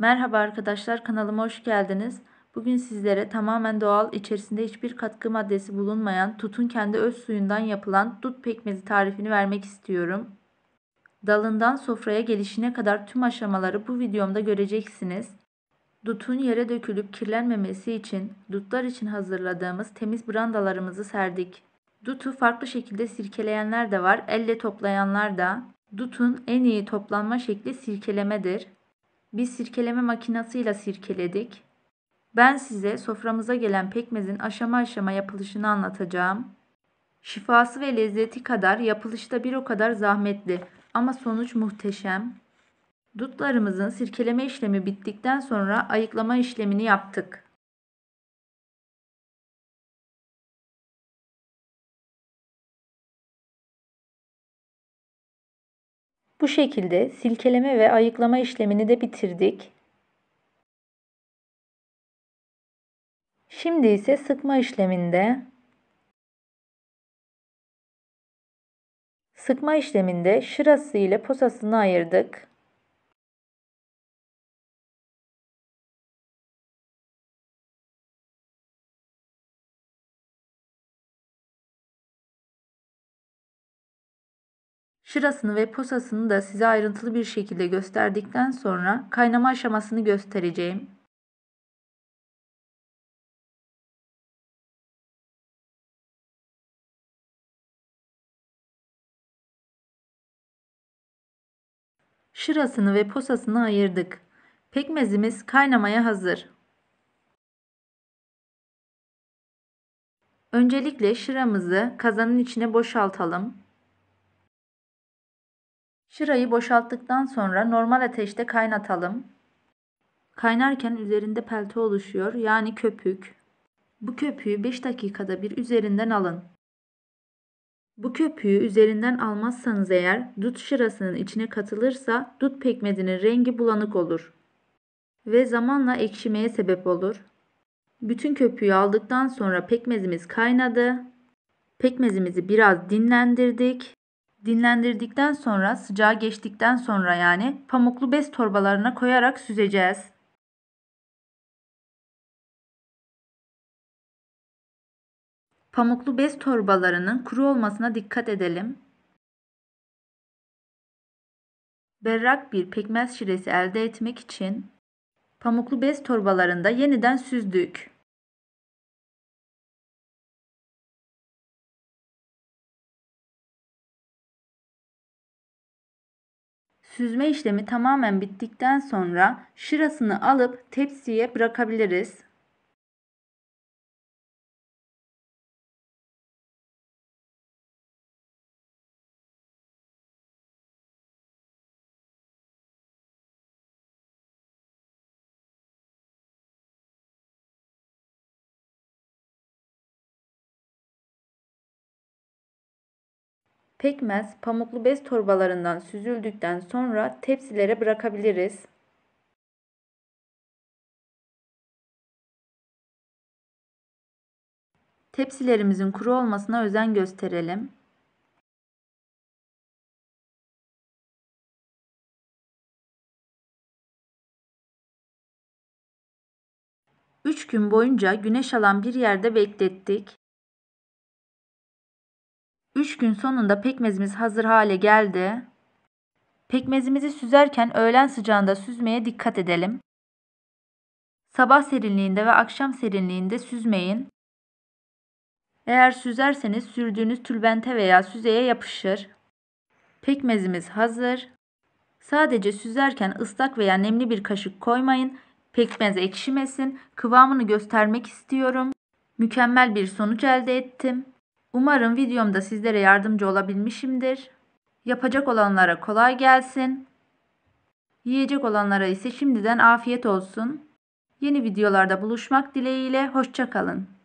Merhaba arkadaşlar kanalıma hoş geldiniz. Bugün sizlere tamamen doğal içerisinde hiçbir katkı maddesi bulunmayan tutun kendi öz suyundan yapılan dut pekmezi tarifini vermek istiyorum. Dalından sofraya gelişine kadar tüm aşamaları bu videomda göreceksiniz. Dutun yere dökülüp kirlenmemesi için dutlar için hazırladığımız temiz brandalarımızı serdik. Dutu farklı şekilde sirkeleyenler de var, elle toplayanlar da. Dutun en iyi toplanma şekli sirkelemedir. Biz sirkeleme makinasıyla sirkeledik. Ben size soframıza gelen pekmezin aşama aşama yapılışını anlatacağım. Şifası ve lezzeti kadar yapılışta bir o kadar zahmetli ama sonuç muhteşem. Dutlarımızın sirkeleme işlemi bittikten sonra ayıklama işlemini yaptık. Bu şekilde silkeleme ve ayıklama işlemini de bitirdik. Şimdi ise sıkma işleminde Sıkma işleminde şırası ile posasını ayırdık. Şırasını ve posasını da size ayrıntılı bir şekilde gösterdikten sonra kaynama aşamasını göstereceğim. Şırasını ve posasını ayırdık. Pekmezimiz kaynamaya hazır. Öncelikle şıramızı kazanın içine boşaltalım. Şırayı boşalttıktan sonra normal ateşte kaynatalım. Kaynarken üzerinde pelte oluşuyor yani köpük. Bu köpüğü 5 dakikada bir üzerinden alın. Bu köpüğü üzerinden almazsanız eğer dut şırasının içine katılırsa dut pekmezinin rengi bulanık olur ve zamanla ekşimeye sebep olur. Bütün köpüğü aldıktan sonra pekmezimiz kaynadı. Pekmezimizi biraz dinlendirdik Dinlendirdikten sonra sıcağı geçtikten sonra yani pamuklu bez torbalarına koyarak süzeceğiz. Pamuklu bez torbalarının kuru olmasına dikkat edelim. Berrak bir pekmez şiresi elde etmek için pamuklu bez torbalarında yeniden süzdük. Süzme işlemi tamamen bittikten sonra şırasını alıp tepsiye bırakabiliriz. Pekmez pamuklu bez torbalarından süzüldükten sonra tepsilere bırakabiliriz. Tepsilerimizin kuru olmasına özen gösterelim. Üç gün boyunca güneş alan bir yerde beklettik. 3 gün sonunda pekmezimiz hazır hale geldi. Pekmezimizi süzerken öğlen sıcağında süzmeye dikkat edelim. Sabah serinliğinde ve akşam serinliğinde süzmeyin. Eğer süzerseniz sürdüğünüz tülbente veya süzeye yapışır. Pekmezimiz hazır. Sadece süzerken ıslak veya nemli bir kaşık koymayın. Pekmez ekşimesin. Kıvamını göstermek istiyorum. Mükemmel bir sonuç elde ettim. Umarım videomda sizlere yardımcı olabilmişimdir. Yapacak olanlara kolay gelsin. Yiyecek olanlara ise şimdiden afiyet olsun. Yeni videolarda buluşmak dileğiyle hoşçakalın.